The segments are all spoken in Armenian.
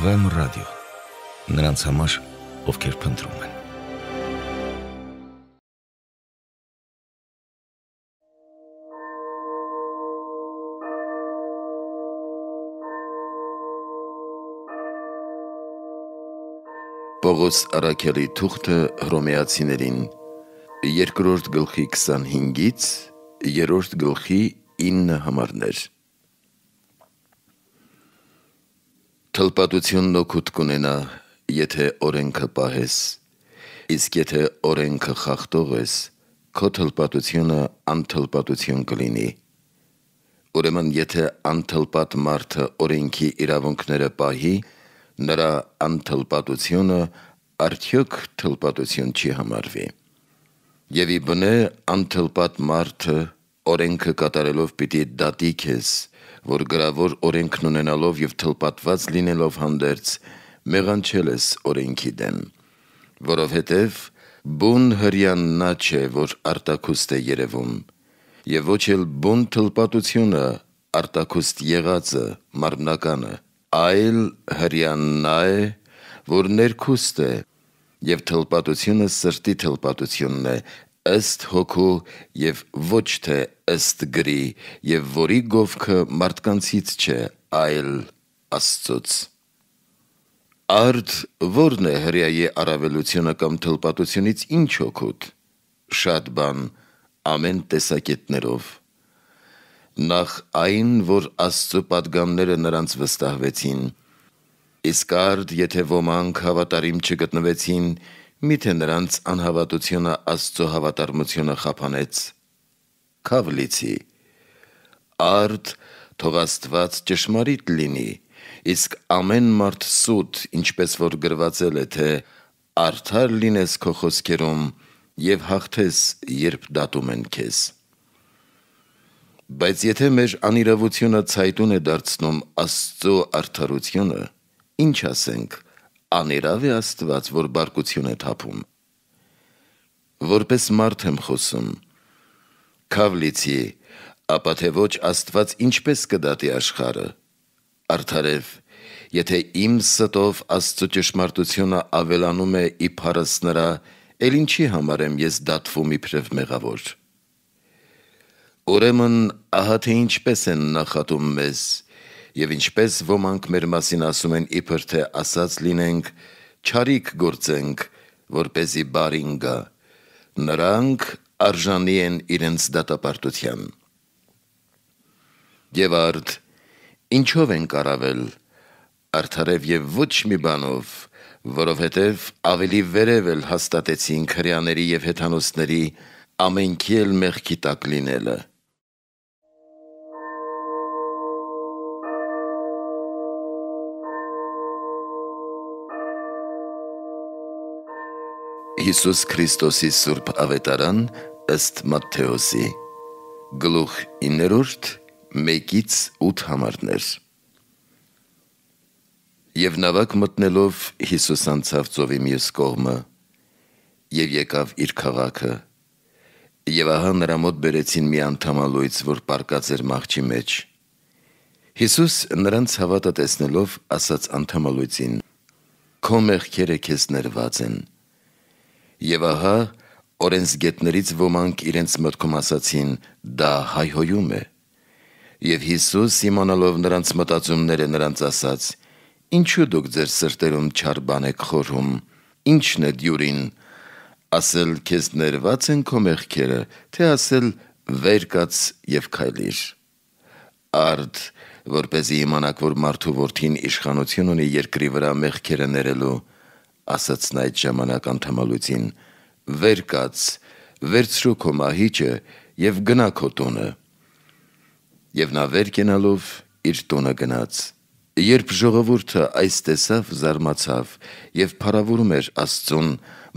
Վեմ ռադիո։ Նրանց համար, ովքեր փնտրում են։ Պողոս Արաքյալի թուղթը հռոմեացիներին երկրորդ գլխի 25-ից երրորդ գլխի 9 համարներ Թլպատությունն օգուտ կունենա, եթե օրենքը պահես։ Իսկ եթե օրենքը խախտող ես, քո թլպատությունը անթլպատություն կլինի։ Ուրեմն, եթե անթլպատ մարդը օրենքի իրավունքները պահի, նրա անթլպատությունը արդյոք թլպատություն չի համարվի։ Եվ ի բնե անթլպատ մարդը օրենքը կատարելով պիտի դատի քեզ, որ գրավոր օրենքն ունենալով եւ թլպատված լինելով հանդերձ մեղանչել ես օրենքի դեմ, որովհետեւ բուն հрьян նա չէ, որ արտակուստ է երևում, եւ ոչ էլ բուն թլպատությունը արտակուստ եղածը, մարմնականը, այլ հрьяննա է, որ ներքուստ է, եւ թլպատությունը սրտի թլպատությունն է, ըստ հոգու եւ ոչ թե ըստ գրի եւ որի գովքը մարդկանցից չէ, այլ Աստծոց։ Արդ որն է հрьяի առավելությունը կամ թլպատությունից ինչ օգուտ։ Շատ բան ամեն տեսակետներով։ Նախ այն, որ Աստծո падգամները նրանց վստահվեցին։ Իսկ արդ, եթե ոմանք հավատարիմ չգտնվեցին, չգտնվեցին Միթե նրանց անհավատությունը Աստծո հավատարմությունը խափանեց։ Քավ լիցի։ Արդ թող Աստված ճշմարիտ լինի, իսկ ամեն մարդ սուտ, ինչպես որ գրվածել է, թե արդար լինես քո խոսքերում եւ հաղթես, երբ դատում են քեզ։ Բայց եթե մեր անիրավությունը ցայտուն է դարձնում Աստծո արդարությունը, ինչ ասենք, աներավ է Աստված, որ բարկություն է թափում։ Որպես մարդ եմ խոսում։ Քավ լիցի, ապա թե ոչ Աստված ինչպես կդատի աշխարը։ Արդարև, եթե իմ ստով Աստծո ճշմարտությունը ավելանում է իբարս նրա, ել ինչի համար եմ ես դատվում իբրև մեղավոր։ Ուրեմն, ահա թե ինչպես են նախատում մեզ եւ ինչպես ոմանք մեր մասին ասում են իբր թե ասած լինենք, չարիք գործենք, որ เป զի բարին գա։ Նրանք արժանի են իրենց դատապարտության։ Եվ արդ ինչով են կարավել արդարև եւ ոչ մի բանով, որովհետև ավելի վերև էլ հաստատեցին քրյաների եւ հեթանոսների ամենքի էլ մեղքի տակ լինելը։ Հիսուս Քրիստոսի Սուրբ Ավետարան ըստ Մատթեոսի գլուխ 9-րդ 1-ից 8 համարներ Եվ նավակ մտնելով Հիսուս անցավ ծովի մյուս կողմը եւ եկավ իր քաղաքը եւ ահա նրա մոտ բերեցին մի անդամալույց որ պարկած էր մաղճի մեջ Հիսուս նրանց հավատը տեսնելով ասաց անդամալույցին Քո մեղքերը քեզ ներված են Եվ ահա օրենսգետներից ոմանք իրենց մտքում ասացին. «Դա հայհոյում է»։ Եվ Հիսուս իմանալով նրանց մտածումները նրանց ասաց. «Ինչու դուք ձեր սրտերում չար բան եք խորհում։ Ինչն է դյուրին։ Ասել քեզ ներված են քո մեղքերը, թե ասել վեր կաց եւ քայլիր»։ Արդ, որ เป զի իմանաք, որ մարդու որդին իշխանություն ունի երկրի վրա մեղքերը ներելու, ասաց նա այդ ժամանակ անթամալուծին, վեր կաց, վերցրու քո մահիճը եւ գնա քո տոնը։ Եվ նա վեր կենալով իր տոնը գնաց։ Երբ ժողովուրդը այս տեսավ, զարմացավ եւ փառավորում էր Աստծուն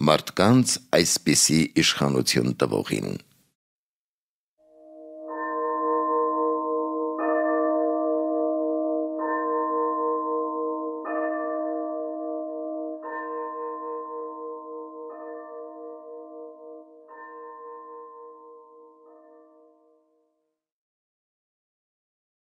մարդկանց այսպիսի իշխանություն տվողին։